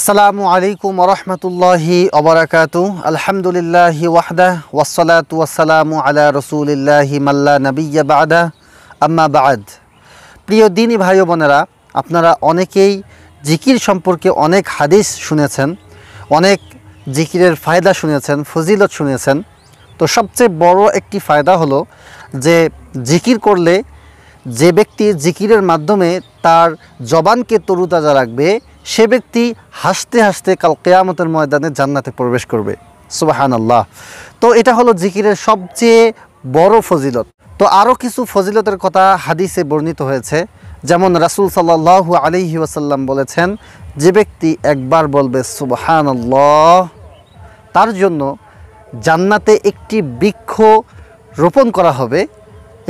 আসসালামু আলাইকুম রহমতুল্লাহি অবরাকাতু আলহামদুলিল্লাহি ওয়াহদা ওয়াসালাত ওয়াসালামু আলা রসুলিল্লাহি মাল্লা নবিয়া বাদা আম্মা বাদ প্রিয় দিনী ভাই বোনেরা আপনারা অনেকেই জিকির সম্পর্কে অনেক হাদিস শুনেছেন অনেক জিকিরের ফায়দা শুনেছেন ফজিলত শুনেছেন তো সবচেয়ে বড় একটি ফায়দা হলো যে জিকির করলে যে ব্যক্তি জিকিরের মাধ্যমে তার জবানকে তরুতাজা রাখবে সে ব্যক্তি হাসতে হাসতে কাল কেয়ামতের ময়দানে জান্নাতে প্রবেশ করবে সুবাহান আল্লাহ তো এটা হলো জিকিরের সবচেয়ে বড় ফজিলত তো আরও কিছু ফজিলতের কথা হাদিসে বর্ণিত হয়েছে যেমন রাসুল সাল্লাহ আলিহি ওয়াসাল্লাম বলেছেন যে ব্যক্তি একবার বলবে সুবহান আল্লাহ তার জন্য জান্নাতে একটি বৃক্ষ রোপণ করা হবে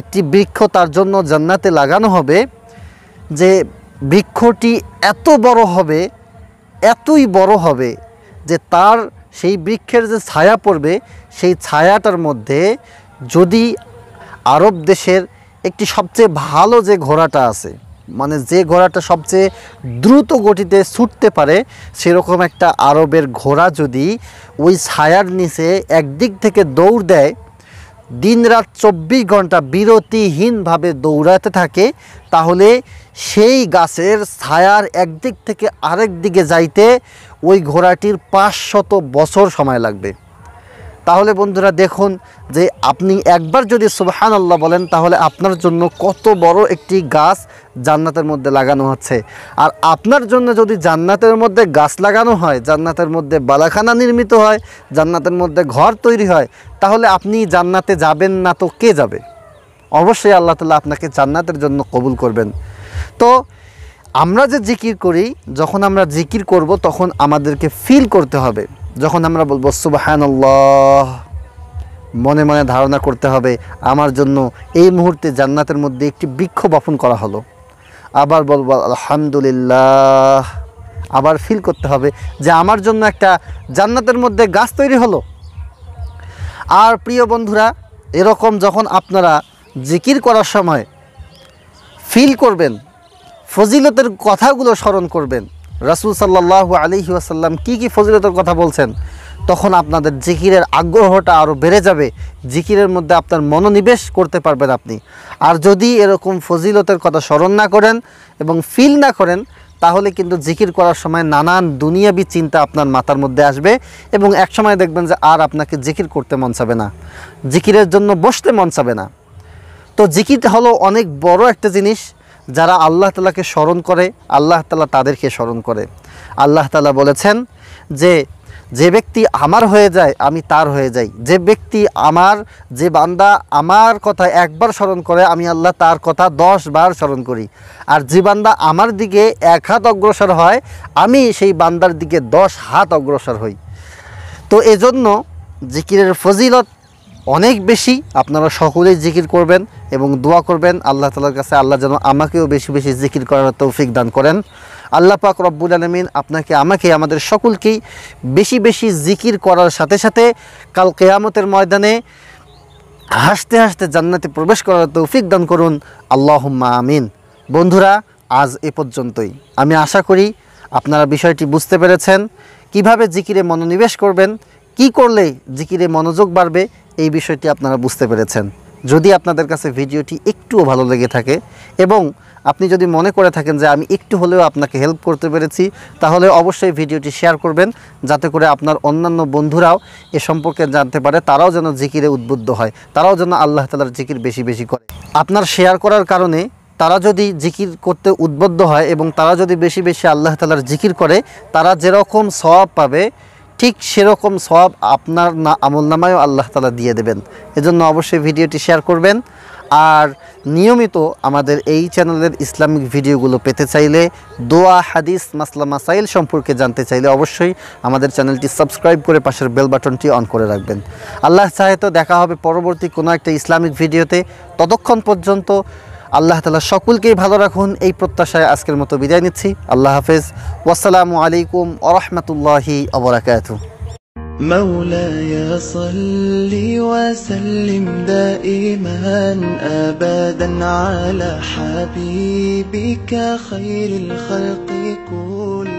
একটি বৃক্ষ তার জন্য জান্নাতে লাগানো হবে যে বৃক্ষটি এত বড় হবে এতই বড় হবে যে তার সেই বৃক্ষের যে ছায়া পড়বে সেই ছায়াটার মধ্যে যদি আরব দেশের একটি সবচেয়ে ভালো যে ঘোড়াটা আছে মানে যে ঘোড়াটা সবচেয়ে দ্রুত গতিতে ছুটতে পারে সেরকম একটা আরবের ঘোড়া যদি ওই ছায়ার নিচে একদিক থেকে দৌড় দেয় দিন রাত চব্বিশ ঘন্টা বিরতিহীনভাবে দৌড়াতে থাকে তাহলে সেই গাছের ছায়ার একদিক থেকে আরেক দিকে যাইতে ওই ঘোড়াটির পাঁচশত বছর সময় লাগবে তাহলে বন্ধুরা দেখুন যে আপনি একবার যদি সুবহান আল্লাহ বলেন তাহলে আপনার জন্য কত বড় একটি গাছ জান্নাতের মধ্যে লাগানো হচ্ছে আর আপনার জন্য যদি জান্নাতের মধ্যে গাছ লাগানো হয় জান্নাতের মধ্যে বালাখানা নির্মিত হয় জান্নাতের মধ্যে ঘর তৈরি হয় তাহলে আপনি জান্নাতে যাবেন না তো কে যাবে অবশ্যই আল্লাহ তালা আপনাকে জান্নাতের জন্য কবুল করবেন তো আমরা যে জিকির করি যখন আমরা জিকির করব তখন আমাদেরকে ফিল করতে হবে যখন আমরা বলবো সুবাহান মনে মনে ধারণা করতে হবে আমার জন্য এই মুহূর্তে জান্নাতের মধ্যে একটি বৃক্ষ বপন করা হলো আবার বলবো আলহামদুলিল্লাহ আবার ফিল করতে হবে যে আমার জন্য একটা জান্নাতের মধ্যে গাছ তৈরি হলো আর প্রিয় বন্ধুরা এরকম যখন আপনারা জিকির করার সময় ফিল করবেন ফজিলতের কথাগুলো স্মরণ করবেন রাসুল সাল্লাহ আলহি আসাল্লাম কী কী ফজিলতের কথা বলছেন তখন আপনাদের জিকিরের আগ্রহটা আরও বেড়ে যাবে জিকিরের মধ্যে আপনার মনোনিবেশ করতে পারবেন আপনি আর যদি এরকম ফজিলতের কথা স্মরণ না করেন এবং ফিল না করেন তাহলে কিন্তু জিকির করার সময় নানান দুনিয়াবি চিন্তা আপনার মাথার মধ্যে আসবে এবং এক সময় দেখবেন যে আর আপনাকে জিকির করতে মন চাবে না জিকিরের জন্য বসতে মন চাবে না তো জিকির হলো অনেক বড় একটা জিনিস যারা আল্লাহ তালাকে স্মরণ করে আল্লাহ তালা তাদেরকে স্মরণ করে আল্লাহ তালা বলেছেন যে যে ব্যক্তি আমার হয়ে যায় আমি তার হয়ে যাই যে ব্যক্তি আমার যে বান্দা আমার কথা একবার স্মরণ করে আমি আল্লাহ তার কথা দশ বার স্মরণ করি আর যে বান্দা আমার দিকে এক হাত অগ্রসর হয় আমি সেই বান্দার দিকে দশ হাত অগ্রসর হই তো এজন্য জিকিরের ফজিলত অনেক বেশি আপনারা সকলেই জিকির করবেন এবং দোয়া করবেন আল্লাহ তালার কাছে আল্লাহ যেন আমাকেও বেশি বেশি জিকির করার তৌফিক দান করেন আল্লাহ পাক রব্বুল আলমিন আপনাকে আমাকে আমাদের সকলকেই বেশি বেশি জিকির করার সাথে সাথে কাল কেয়ামতের ময়দানে হাসতে হাসতে জান্নাতে প্রবেশ করার তৌফিক দান করুন আল্লাহম্মা আমিন বন্ধুরা আজ এ পর্যন্তই আমি আশা করি আপনারা বিষয়টি বুঝতে পেরেছেন কিভাবে জিকিরে মনোনিবেশ করবেন কি করলে জিকিরে মনোযোগ বাড়বে এই বিষয়টি আপনারা বুঝতে পেরেছেন যদি আপনাদের কাছে ভিডিওটি একটুও ভালো লেগে থাকে এবং আপনি যদি মনে করে থাকেন যে আমি একটু হলেও আপনাকে হেল্প করতে পেরেছি তাহলে অবশ্যই ভিডিওটি শেয়ার করবেন যাতে করে আপনার অন্যান্য বন্ধুরাও এ সম্পর্কে জানতে পারে তারাও যেন জিকিরে উদ্বুদ্ধ হয় তারাও যেন আল্লাহ তালার জিকির বেশি বেশি করে আপনার শেয়ার করার কারণে তারা যদি জিকির করতে উদ্বুদ্ধ হয় এবং তারা যদি বেশি বেশি আল্লাহ তালার জিকির করে তারা যেরকম সওয়াব পাবে ঠিক সেরকম সব আপনার না আমল নামায়ও আল্লাহ তালা দিয়ে দেবেন এজন্য অবশ্যই ভিডিওটি শেয়ার করবেন আর নিয়মিত আমাদের এই চ্যানেলের ইসলামিক ভিডিওগুলো পেতে চাইলে দোয়া হাদিস মাসলা মাসাইল সম্পর্কে জানতে চাইলে অবশ্যই আমাদের চ্যানেলটি সাবস্ক্রাইব করে পাশের বেল বাটনটি অন করে রাখবেন আল্লাহ চাহে তো দেখা হবে পরবর্তী কোনো একটা ইসলামিক ভিডিওতে ততক্ষণ পর্যন্ত আল্লাহ তালা সকলকেই ভালো রাখুন এই প্রত্যাশায় আজকের মতো বিদায় নিচ্ছি আল্লাহ হাফেজ ওয়াসালামু আলাইকুম আরহামতুল্লাহি অবরাকাত مولاي صل وسلم دائما ابدا على حبيبك خير الخلق كل